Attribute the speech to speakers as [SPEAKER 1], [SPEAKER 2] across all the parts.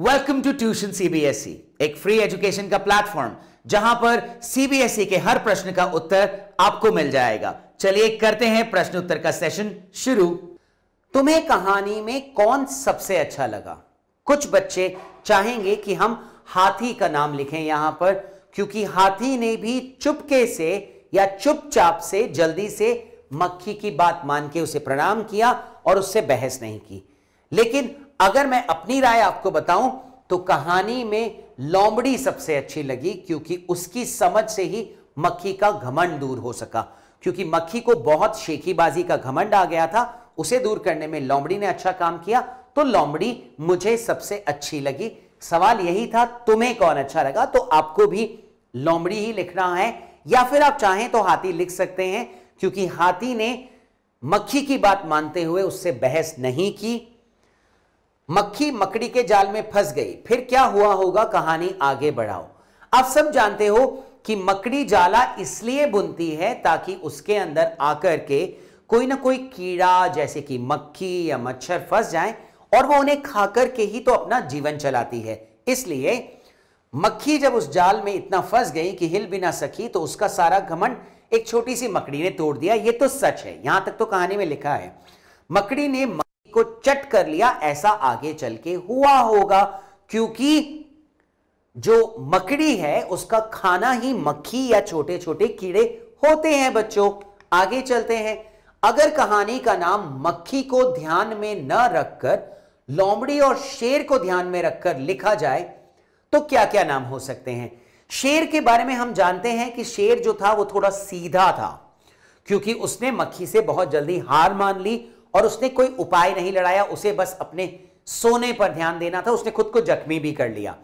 [SPEAKER 1] welcome to tuition CBSE एक free education का platform जहां पर सीबीएसई e के हर प्रश्न का उत्तर आपको मिल जाएगा चलिए करते हैं प्रश्न उत्तर का सेशन शुरू तुम्हें कहानी में कौन सबसे अच्छा लगा कुछ बच्चे चाहेंगे कि हम हाथी का नाम लिखें यहां पर क्योंकि हाथी ने भी चुपके से या चुपचाप से जल्दी से मक्खी की बात मान के उसे प्रणाम किया और उससे बहस नहीं की लेकिन अगर मैं अपनी राय आपको बताऊं तो कहानी में लोमड़ी सबसे अच्छी लगी क्योंकि उसकी समझ से ही मक्खी का घमंड दूर हो सका क्योंकि मक्खी को बहुत शेखीबाजी का घमंड आ गया था उसे दूर करने में लोमड़ी ने अच्छा काम किया तो लोमड़ी मुझे सबसे अच्छी लगी सवाल यही था तुम्हें कौन अच्छा लगा तो आपको भी लोमड़ी ही लिखना है या फिर आप चाहें तो हाथी लिख सकते हैं क्योंकि हाथी ने मक्खी की बात मानते हुए उससे बहस नहीं की मक्खी मकड़ी के जाल में फंस गई फिर क्या हुआ होगा कहानी आगे बढ़ाओ आप सब जानते हो कि मकड़ी जाला इसलिए बुनती है ताकि उसके अंदर आकर के कोई ना कोई कीड़ा जैसे कि मक्खी या मच्छर फंस जाए और वो उन्हें खा करके ही तो अपना जीवन चलाती है इसलिए मक्खी जब उस जाल में इतना फंस गई कि हिल भी ना सकी तो उसका सारा घमंड एक छोटी सी मकड़ी ने तोड़ दिया ये तो सच है यहां तक तो कहानी में लिखा है मकड़ी ने को चट कर लिया ऐसा आगे चल के हुआ होगा क्योंकि जो मकड़ी है उसका खाना ही मक्खी या छोटे छोटे कीड़े होते हैं बच्चों आगे चलते हैं अगर कहानी का नाम मक्खी को ध्यान में न रखकर लोमड़ी और शेर को ध्यान में रखकर लिखा जाए तो क्या क्या नाम हो सकते हैं शेर के बारे में हम जानते हैं कि शेर जो था वो थोड़ा सीधा था क्योंकि उसने मक्खी से बहुत जल्दी हार मान ली और उसने कोई उपाय नहीं लड़ाया उसे बस अपने सोने पर ध्यान देना था उसने खुद को जख्मी भी कर लिया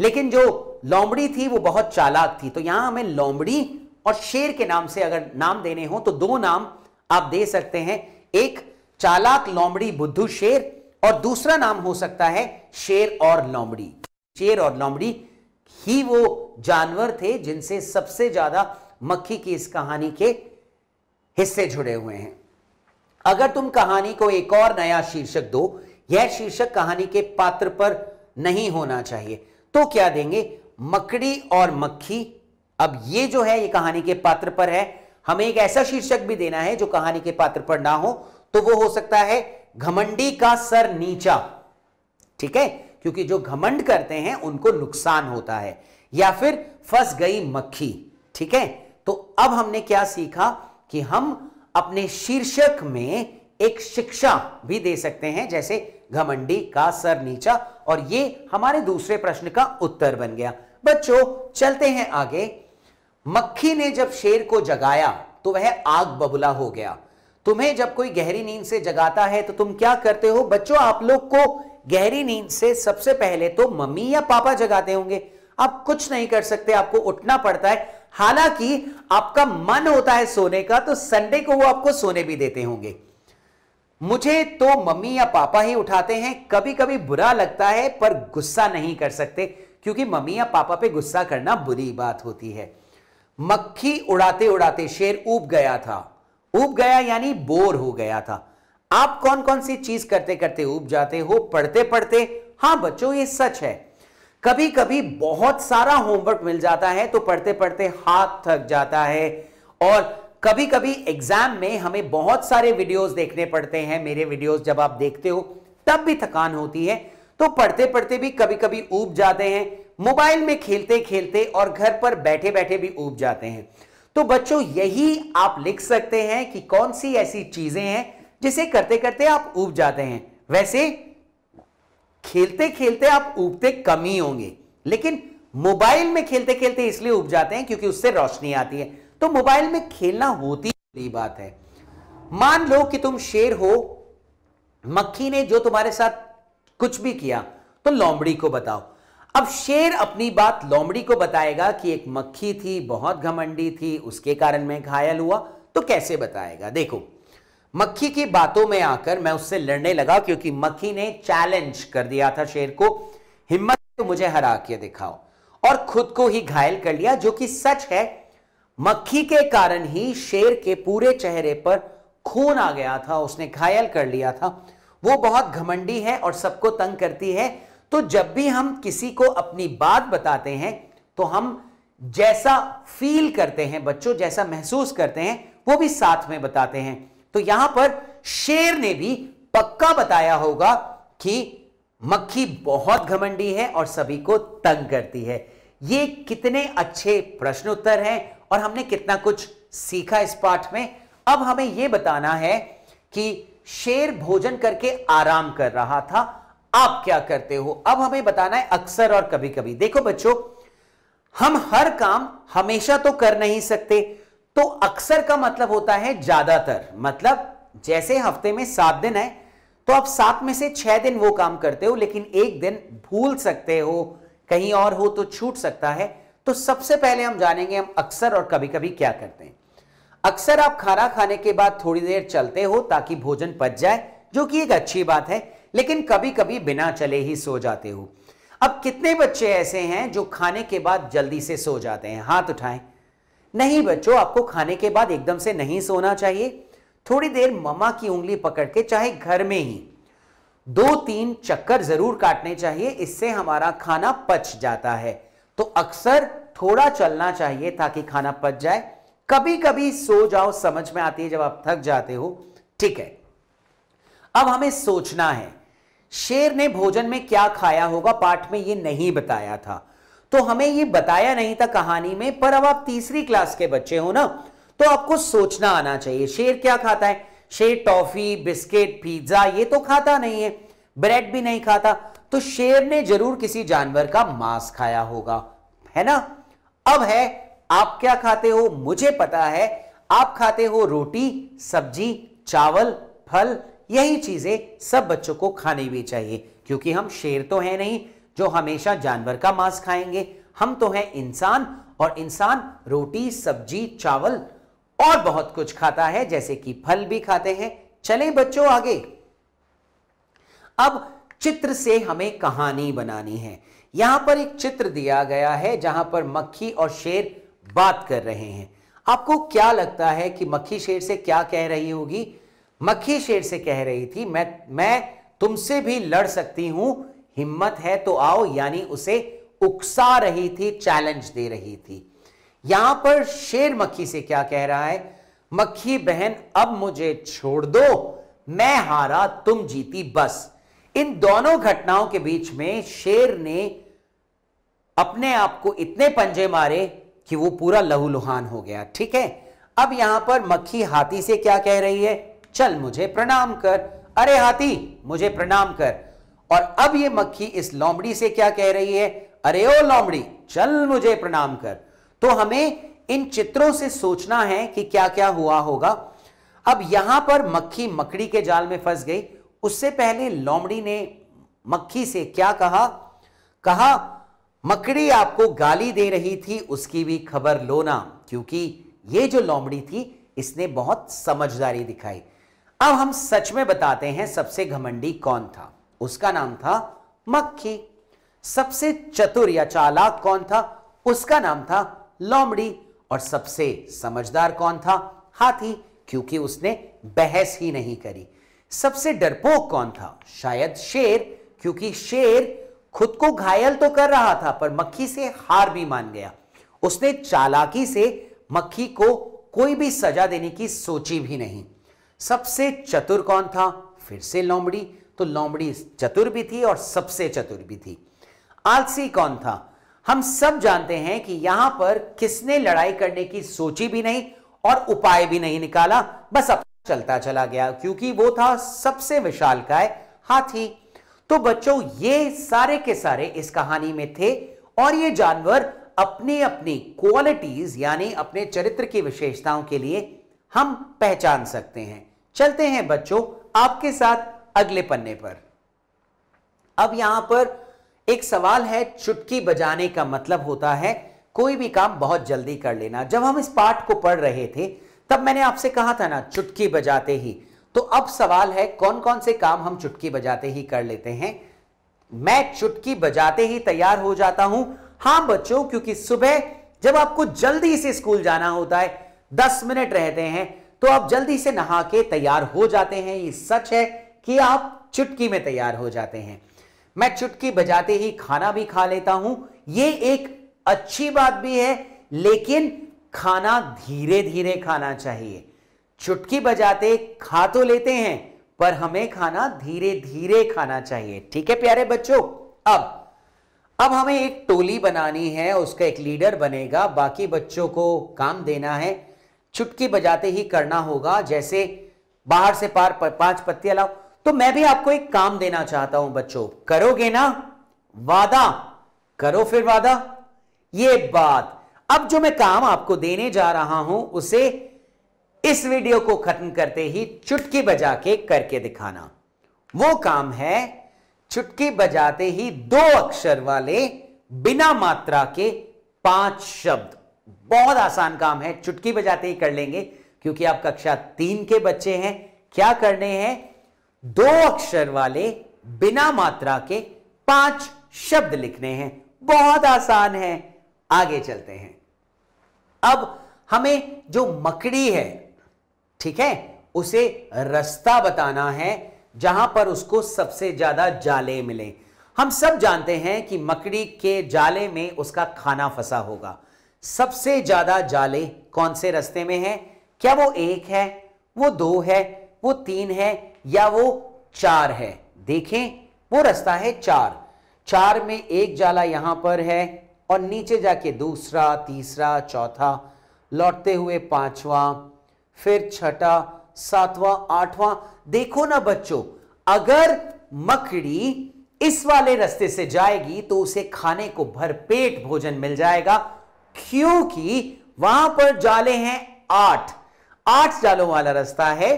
[SPEAKER 1] लेकिन जो लोमड़ी थी वो बहुत चालाक थी तो यहां हमें लोमड़ी और शेर के नाम से अगर नाम देने हो तो दो नाम आप दे सकते हैं एक चालाक लोमड़ी बुद्धू शेर और दूसरा नाम हो सकता है शेर और लोमड़ी शेर और लोमड़ी ही वो जानवर थे जिनसे सबसे ज्यादा मक्खी की इस कहानी के हिस्से जुड़े हुए हैं अगर तुम कहानी को एक और नया शीर्षक दो यह शीर्षक कहानी के पात्र पर नहीं होना चाहिए तो क्या देंगे मकड़ी और मक्खी अब ये जो है ये कहानी के पात्र पर है हमें एक ऐसा शीर्षक भी देना है जो कहानी के पात्र पर ना हो तो वो हो सकता है घमंडी का सर नीचा ठीक है क्योंकि जो घमंड करते हैं उनको नुकसान होता है या फिर फंस गई मक्खी ठीक है तो अब हमने क्या सीखा कि हम अपने शीर्षक में एक शिक्षा भी दे सकते हैं जैसे घमंडी का सर नीचा और ये हमारे दूसरे प्रश्न का उत्तर बन गया बच्चों चलते हैं आगे मक्खी ने जब शेर को जगाया तो वह आग बबुला हो गया तुम्हें जब कोई गहरी नींद से जगाता है तो तुम क्या करते हो बच्चों आप लोग को गहरी नींद से सबसे पहले तो मम्मी या पापा जगाते होंगे आप कुछ नहीं कर सकते आपको उठना पड़ता है हालांकि आपका मन होता है सोने का तो संडे को वो आपको सोने भी देते होंगे मुझे तो मम्मी या पापा ही उठाते हैं कभी कभी बुरा लगता है पर गुस्सा नहीं कर सकते क्योंकि मम्मी या पापा पे गुस्सा करना बुरी बात होती है मक्खी उड़ाते उड़ाते शेर ऊब गया था उब गया यानी बोर हो गया था आप कौन कौन सी चीज करते करते उब जाते हो पढ़ते पढ़ते हाँ बच्चों ये सच है कभी कभी बहुत सारा होमवर्क मिल जाता है तो पढ़ते पढ़ते हाथ थक जाता है और कभी कभी एग्जाम में हमें बहुत सारे वीडियोस देखने पड़ते हैं मेरे वीडियोस जब आप देखते हो तब भी थकान होती है तो पढ़ते पढ़ते भी कभी कभी ऊब जाते हैं मोबाइल में खेलते खेलते और घर पर बैठे बैठे भी ऊब जाते हैं तो बच्चों यही आप लिख सकते हैं कि कौन सी ऐसी चीजें हैं जिसे करते करते आप ऊब जाते हैं वैसे खेलते खेलते आप उगते कम ही होंगे लेकिन मोबाइल में खेलते खेलते इसलिए उब जाते हैं क्योंकि उससे रोशनी आती है तो मोबाइल में खेलना होती ही बात है मान लो कि तुम शेर हो मक्खी ने जो तुम्हारे साथ कुछ भी किया तो लोमड़ी को बताओ अब शेर अपनी बात लोमड़ी को बताएगा कि एक मक्खी थी बहुत घमंडी थी उसके कारण मैं घायल हुआ तो कैसे बताएगा देखो मक्खी की बातों में आकर मैं उससे लड़ने लगा क्योंकि मक्खी ने चैलेंज कर दिया था शेर को हिम्मत तो मुझे हरा के दिखाओ और खुद को ही घायल कर लिया जो कि सच है मक्खी के कारण ही शेर के पूरे चेहरे पर खून आ गया था उसने घायल कर लिया था वो बहुत घमंडी है और सबको तंग करती है तो जब भी हम किसी को अपनी बात बताते हैं तो हम जैसा फील करते हैं बच्चों जैसा महसूस करते हैं वो भी साथ में बताते हैं तो यहां पर शेर ने भी पक्का बताया होगा कि मक्खी बहुत घमंडी है और सभी को तंग करती है ये कितने अच्छे प्रश्न उत्तर हैं और हमने कितना कुछ सीखा इस पाठ में अब हमें यह बताना है कि शेर भोजन करके आराम कर रहा था आप क्या करते हो अब हमें बताना है अक्सर और कभी कभी देखो बच्चों हम हर काम हमेशा तो कर नहीं सकते तो अक्सर का मतलब होता है ज्यादातर मतलब जैसे हफ्ते में सात दिन है तो आप सात में से छह दिन वो काम करते हो लेकिन एक दिन भूल सकते हो कहीं और हो तो छूट सकता है तो सबसे पहले हम जानेंगे हम अक्सर और कभी कभी क्या करते हैं अक्सर आप खाना खाने के बाद थोड़ी देर चलते हो ताकि भोजन पच जाए जो कि एक अच्छी बात है लेकिन कभी कभी बिना चले ही सो जाते हो अब कितने बच्चे ऐसे हैं जो खाने के बाद जल्दी से सो जाते हैं हाथ उठाएं नहीं बच्चों आपको खाने के बाद एकदम से नहीं सोना चाहिए थोड़ी देर मम्मा की उंगली पकड़ के चाहे घर में ही दो तीन चक्कर जरूर काटने चाहिए इससे हमारा खाना पच जाता है तो अक्सर थोड़ा चलना चाहिए ताकि खाना पच जाए कभी कभी सो जाओ समझ में आती है जब आप थक जाते हो ठीक है अब हमें सोचना है शेर ने भोजन में क्या खाया होगा पाठ में ये नहीं बताया था तो हमें ये बताया नहीं था कहानी में पर अब आप तीसरी क्लास के बच्चे हो ना तो आपको सोचना आना चाहिए शेर क्या खाता है शेर टॉफी बिस्किट पिज्जा ये तो खाता नहीं है ब्रेड भी नहीं खाता तो शेर ने जरूर किसी जानवर का मांस खाया होगा है ना अब है आप क्या खाते हो मुझे पता है आप खाते हो रोटी सब्जी चावल फल यही चीजें सब बच्चों को खानी भी चाहिए क्योंकि हम शेर तो हैं नहीं जो हमेशा जानवर का मांस खाएंगे हम तो हैं इंसान और इंसान रोटी सब्जी चावल और बहुत कुछ खाता है जैसे कि फल भी खाते हैं चले बच्चों आगे अब चित्र से हमें कहानी बनानी है यहां पर एक चित्र दिया गया है जहां पर मक्खी और शेर बात कर रहे हैं आपको क्या लगता है कि मक्खी शेर से क्या कह रही होगी मक्खी शेर से कह रही थी मैं मैं तुमसे भी लड़ सकती हूं हिम्मत है तो आओ यानी उसे उकसा रही थी चैलेंज दे रही थी यहां पर शेर मक्खी से क्या कह रहा है मक्खी बहन अब मुझे छोड़ दो मैं हारा तुम जीती बस इन दोनों घटनाओं के बीच में शेर ने अपने आप को इतने पंजे मारे कि वो पूरा लहूलुहान हो गया ठीक है अब यहां पर मक्खी हाथी से क्या कह रही है चल मुझे प्रणाम कर अरे हाथी मुझे प्रणाम कर और अब ये मक्खी इस लोमड़ी से क्या कह रही है अरे ओ लोमड़ी चल मुझे प्रणाम कर तो हमें इन चित्रों से सोचना है कि क्या क्या हुआ होगा अब यहां पर मक्खी मकड़ी के जाल में फंस गई उससे पहले लोमड़ी ने मक्खी से क्या कहा कहा मकड़ी आपको गाली दे रही थी उसकी भी खबर लो ना क्योंकि ये जो लोमड़ी थी इसने बहुत समझदारी दिखाई अब हम सच में बताते हैं सबसे घमंडी कौन था उसका नाम था मक्खी सबसे चतुर या चालाक कौन था उसका नाम था लोमड़ी और सबसे समझदार कौन था हाथी क्योंकि उसने बहस ही नहीं करी सबसे डरपोक कौन था शायद शेर क्योंकि शेर खुद को घायल तो कर रहा था पर मक्खी से हार भी मान गया उसने चालाकी से मक्खी को कोई भी सजा देने की सोची भी नहीं सबसे चतुर कौन था फिर से लोमड़ी तो लोमड़ी चतुर भी थी और सबसे चतुर भी थी आलसी कौन था हम सब जानते हैं कि यहां पर किसने लड़ाई करने की सोची भी नहीं और उपाय भी नहीं निकाला बस अब चलता चला गया क्योंकि वो था सबसे विशाल काय हाथी तो बच्चों ये सारे के सारे इस कहानी में थे और ये जानवर अपनी अपनी क्वालिटीज यानी अपने चरित्र की विशेषताओं के लिए हम पहचान सकते हैं चलते हैं बच्चों आपके साथ अगले पन्ने पर अब यहां पर एक सवाल है चुटकी बजाने का मतलब होता है कोई भी काम बहुत जल्दी कर लेना जब हम इस पाठ को पढ़ रहे थे तब मैंने आपसे कहा था ना चुटकी बजाते ही तो अब सवाल है कौन कौन से काम हम चुटकी बजाते ही कर लेते हैं मैं चुटकी बजाते ही तैयार हो जाता हूं हां बच्चों क्योंकि सुबह जब आपको जल्दी से स्कूल जाना होता है दस मिनट रहते हैं तो आप जल्दी से नहा के तैयार हो जाते हैं ये सच है कि आप चुटकी में तैयार हो जाते हैं मैं चुटकी बजाते ही खाना भी खा लेता हूं ये एक अच्छी बात भी है लेकिन खाना धीरे धीरे खाना चाहिए चुटकी बजाते खा तो लेते हैं पर हमें खाना धीरे धीरे खाना चाहिए ठीक है प्यारे बच्चों अब अब हमें एक टोली बनानी है उसका एक लीडर बनेगा बाकी बच्चों को काम देना है चुटकी बजाते ही करना होगा जैसे बाहर से पार पांच पत्तियां लाओ तो मैं भी आपको एक काम देना चाहता हूं बच्चों करोगे ना वादा करो फिर वादा ये बात अब जो मैं काम आपको देने जा रहा हूं उसे इस वीडियो को खत्म करते ही चुटकी बजा के करके दिखाना वो काम है चुटकी बजाते ही दो अक्षर वाले बिना मात्रा के पांच शब्द बहुत आसान काम है चुटकी बजाते ही कर लेंगे क्योंकि आप कक्षा तीन के बच्चे हैं क्या करने हैं दो अक्षर वाले बिना मात्रा के पांच शब्द लिखने हैं बहुत आसान है आगे चलते हैं अब हमें जो मकड़ी है ठीक है उसे रास्ता बताना है जहां पर उसको सबसे ज्यादा जाले मिले हम सब जानते हैं कि मकड़ी के जाले में उसका खाना फंसा होगा सबसे ज्यादा जाले कौन से रास्ते में है क्या वो एक है वो दो है वो तीन है या वो चार है देखें वो रास्ता है चार चार में एक जाला यहां पर है और नीचे जाके दूसरा तीसरा चौथा लौटते हुए पांचवा फिर छठा सातवा आठवां देखो ना बच्चों अगर मकड़ी इस वाले रास्ते से जाएगी तो उसे खाने को भरपेट भोजन मिल जाएगा क्योंकि वहां पर जाले हैं आठ आठ जालों वाला रास्ता है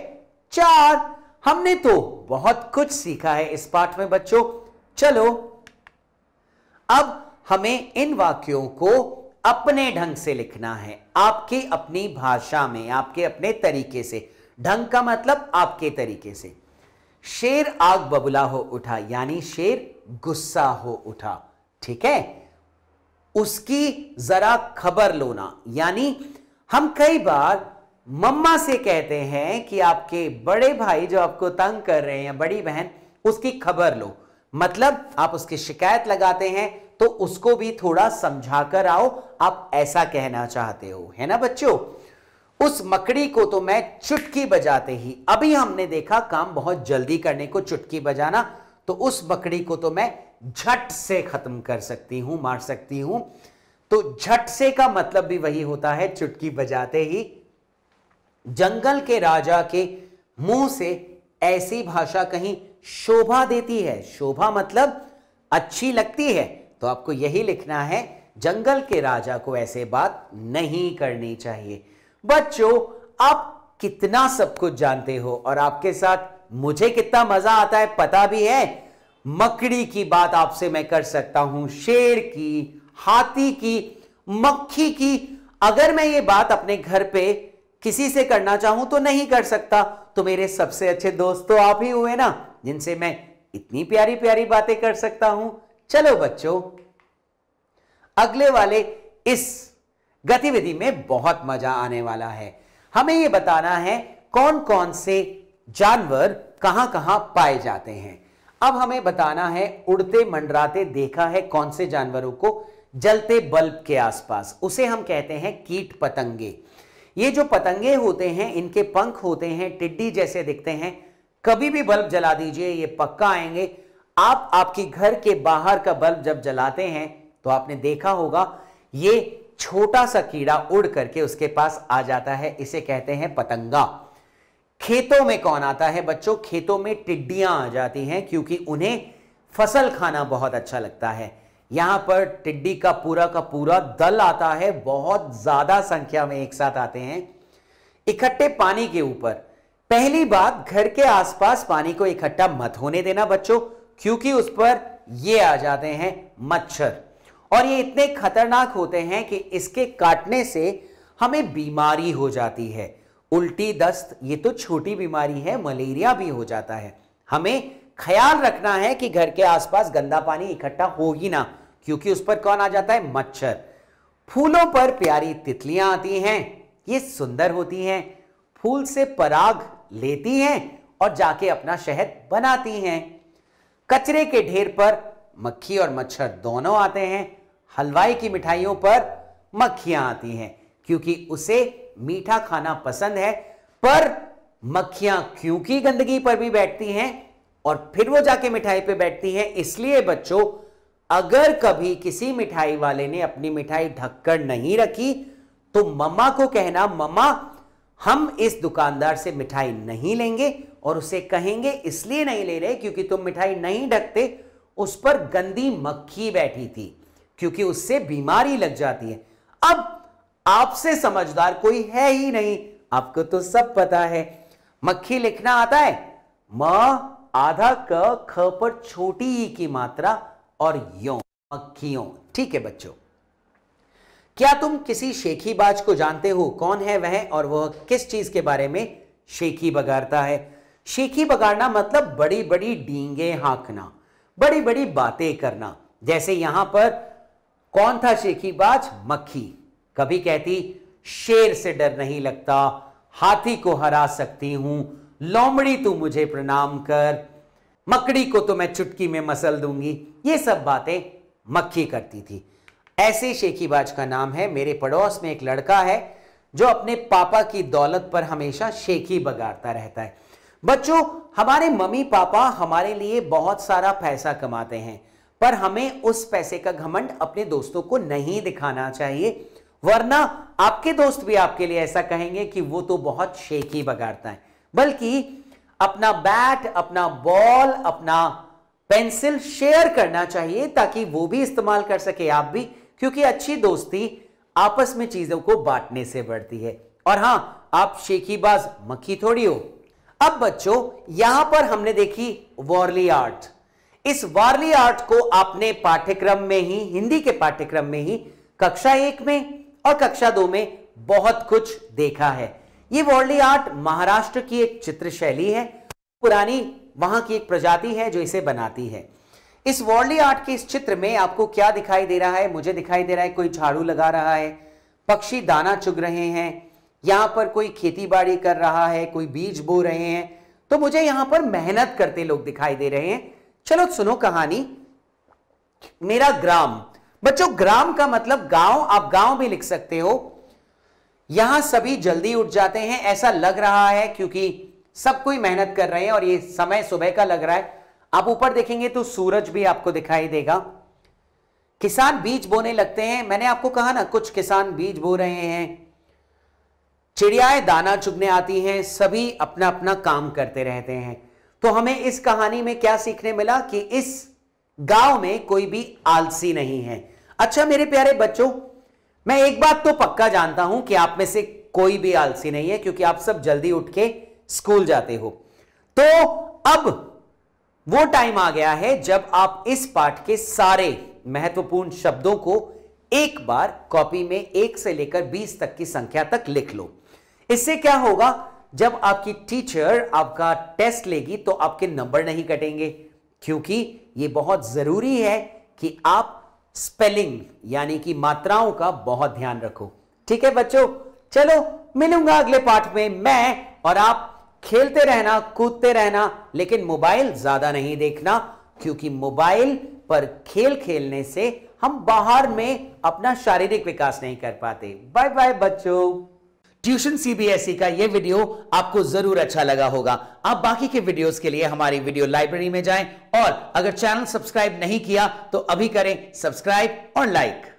[SPEAKER 1] चार हमने तो बहुत कुछ सीखा है इस पाठ में बच्चों चलो अब हमें इन वाक्यों को अपने ढंग से लिखना है आपकी अपनी भाषा में आपके अपने तरीके से ढंग का मतलब आपके तरीके से शेर आग बबुला हो उठा यानी शेर गुस्सा हो उठा ठीक है उसकी जरा खबर लोना यानी हम कई बार मम्मा से कहते हैं कि आपके बड़े भाई जो आपको तंग कर रहे हैं बड़ी बहन उसकी खबर लो मतलब आप उसकी शिकायत लगाते हैं तो उसको भी थोड़ा समझा कर आओ आप ऐसा कहना चाहते हो है ना बच्चों उस मकड़ी को तो मैं चुटकी बजाते ही अभी हमने देखा काम बहुत जल्दी करने को चुटकी बजाना तो उस मकड़ी को तो मैं झट से खत्म कर सकती हूं मार सकती हूं तो झट से का मतलब भी वही होता है चुटकी बजाते ही जंगल के राजा के मुंह से ऐसी भाषा कहीं शोभा देती है शोभा मतलब अच्छी लगती है तो आपको यही लिखना है जंगल के राजा को ऐसे बात नहीं करनी चाहिए बच्चों आप कितना सब कुछ जानते हो और आपके साथ मुझे कितना मजा आता है पता भी है मकड़ी की बात आपसे मैं कर सकता हूं शेर की हाथी की मक्खी की अगर मैं ये बात अपने घर पे किसी से करना चाहूं तो नहीं कर सकता तो मेरे सबसे अच्छे दोस्त तो आप ही हुए ना जिनसे मैं इतनी प्यारी प्यारी बातें कर सकता हूं चलो बच्चों अगले वाले इस गतिविधि में बहुत मजा आने वाला है हमें यह बताना है कौन कौन से जानवर कहां कहां पाए जाते हैं अब हमें बताना है उड़ते मंडराते देखा है कौन से जानवरों को जलते बल्ब के आसपास उसे हम कहते हैं कीट पतंगे ये जो पतंगे होते हैं इनके पंख होते हैं टिड्डी जैसे दिखते हैं कभी भी बल्ब जला दीजिए ये पक्का आएंगे आप आपके घर के बाहर का बल्ब जब जलाते हैं तो आपने देखा होगा ये छोटा सा कीड़ा उड़ करके उसके पास आ जाता है इसे कहते हैं पतंगा खेतों में कौन आता है बच्चों खेतों में टिड्डियां आ जाती हैं क्योंकि उन्हें फसल खाना बहुत अच्छा लगता है यहां पर टिड्डी का पूरा का पूरा दल आता है बहुत ज्यादा संख्या में एक साथ आते हैं इकट्ठे पानी के ऊपर पहली बात घर के आसपास पानी को इकट्ठा मत होने देना बच्चों क्योंकि उस पर ये आ जाते हैं मच्छर और ये इतने खतरनाक होते हैं कि इसके काटने से हमें बीमारी हो जाती है उल्टी दस्त ये तो छोटी बीमारी है मलेरिया भी हो जाता है हमें ख्याल रखना है कि घर के आसपास गंदा पानी इकट्ठा हो ही ना क्योंकि उस पर कौन आ जाता है मच्छर फूलों पर प्यारी तितलियां आती हैं ये सुंदर होती हैं फूल से पराग लेती हैं और जाके अपना शहद बनाती हैं कचरे के ढेर पर मक्खी और मच्छर दोनों आते हैं हलवाई की मिठाइयों पर मक्खियां आती हैं क्योंकि उसे मीठा खाना पसंद है पर मक्खियां क्योंकि गंदगी पर भी बैठती हैं और फिर वो जाके मिठाई पे बैठती हैं इसलिए बच्चों अगर कभी किसी मिठाई वाले ने अपनी मिठाई ढककर नहीं रखी तो मम्मा को कहना मम्मा हम इस दुकानदार से मिठाई नहीं लेंगे और उसे कहेंगे इसलिए नहीं ले रहे क्योंकि तुम मिठाई नहीं ढकते उस पर गंदी मक्खी बैठी थी क्योंकि उससे बीमारी लग जाती है अब आपसे समझदार कोई है ही नहीं आपको तो सब पता है मक्खी लिखना आता है म आधा क ख पर छोटी ही की मात्रा और यो मक्खियों ठीक है बच्चों क्या तुम किसी शेखी बाज को जानते हो कौन है वह और वह किस चीज के बारे में शेखी बगाड़ता है शेखी बगाड़ना मतलब बड़ी बड़ी डींगे हाँकना बड़ी बड़ी बातें करना जैसे यहां पर कौन था शेखी बाज मक्खी कभी कहती शेर से डर नहीं लगता हाथी को हरा सकती हूं लोमड़ी तू मुझे प्रणाम कर मकड़ी को तो मैं चुटकी में मसल दूंगी ये सब बातें मक्खी करती थी ऐसे शेखीबाज का नाम है मेरे पड़ोस में एक लड़का है जो अपने पापा की दौलत पर हमेशा शेखी बगाड़ता रहता है बच्चों हमारे मम्मी पापा हमारे लिए बहुत सारा पैसा कमाते हैं पर हमें उस पैसे का घमंड अपने दोस्तों को नहीं दिखाना चाहिए वरना आपके दोस्त भी आपके लिए ऐसा कहेंगे कि वो तो बहुत शेखी बगाड़ता है बल्कि अपना बैट अपना बॉल अपना पेंसिल शेयर करना चाहिए ताकि वो भी इस्तेमाल कर सके आप भी क्योंकि अच्छी दोस्ती आपस में चीजों को बांटने से बढ़ती है और हां आप शेखीबाज मक्खी थोड़ी हो अब बच्चों यहां पर हमने देखी वार्ली आर्ट इस वार्ली आर्ट को आपने पाठ्यक्रम में ही हिंदी के पाठ्यक्रम में ही कक्षा एक में और कक्षा दो में बहुत कुछ देखा है ये वर्ली आर्ट महाराष्ट्र की एक चित्र शैली है पुरानी वहां की एक प्रजाति है जो इसे बनाती है इस वर्ली आर्ट के इस चित्र में आपको क्या दिखाई दे रहा है मुझे दिखाई दे रहा है कोई झाड़ू लगा रहा है पक्षी दाना चुग रहे हैं यहाँ पर कोई खेती कर रहा है कोई बीज बो रहे हैं तो मुझे यहां पर मेहनत करते लोग दिखाई दे रहे हैं चलो सुनो कहानी मेरा ग्राम बच्चों ग्राम का मतलब गांव आप गांव भी लिख सकते हो यहां सभी जल्दी उठ जाते हैं ऐसा लग रहा है क्योंकि सब कोई मेहनत कर रहे हैं और ये समय सुबह का लग रहा है आप ऊपर देखेंगे तो सूरज भी आपको दिखाई देगा किसान बीज बोने लगते हैं मैंने आपको कहा ना कुछ किसान बीज बो रहे हैं चिड़ियाएं दाना चुगने आती हैं सभी अपना अपना काम करते रहते हैं तो हमें इस कहानी में क्या सीखने मिला कि इस गांव में कोई भी आलसी नहीं है अच्छा मेरे प्यारे बच्चों मैं एक बात तो पक्का जानता हूं कि आप में से कोई भी आलसी नहीं है क्योंकि आप सब जल्दी उठ के स्कूल जाते हो तो अब वो टाइम आ गया है जब आप इस पाठ के सारे महत्वपूर्ण शब्दों को एक बार कॉपी में एक से लेकर बीस तक की संख्या तक लिख लो इससे क्या होगा जब आपकी टीचर आपका टेस्ट लेगी तो आपके नंबर नहीं कटेंगे क्योंकि ये बहुत जरूरी है कि आप स्पेलिंग यानी कि मात्राओं का बहुत ध्यान रखो ठीक है बच्चों चलो मिलूंगा अगले पाठ में मैं और आप खेलते रहना कूदते रहना लेकिन मोबाइल ज्यादा नहीं देखना क्योंकि मोबाइल पर खेल खेलने से हम बाहर में अपना शारीरिक विकास नहीं कर पाते बाय बाय बच्चों ट्यूशन सीबीएसई e का यह वीडियो आपको जरूर अच्छा लगा होगा आप बाकी के वीडियोस के लिए हमारी वीडियो लाइब्रेरी में जाएं और अगर चैनल सब्सक्राइब नहीं किया तो अभी करें सब्सक्राइब और लाइक